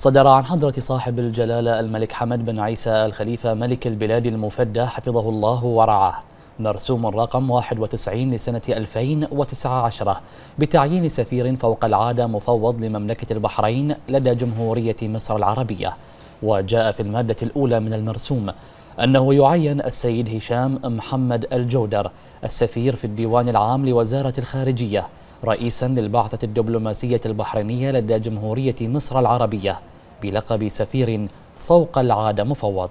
صدر عن حضرة صاحب الجلالة الملك حمد بن عيسى الخليفة ملك البلاد المفدى حفظه الله ورعاه مرسوم رقم 91 لسنة 2019 بتعيين سفير فوق العادة مفوض لمملكة البحرين لدى جمهورية مصر العربية وجاء في المادة الأولى من المرسوم أنه يعين السيد هشام محمد الجودر السفير في الديوان العام لوزارة الخارجية رئيسا للبعثة الدبلوماسية البحرينية لدى جمهورية مصر العربية بلقب سفير فوق العاده مفوض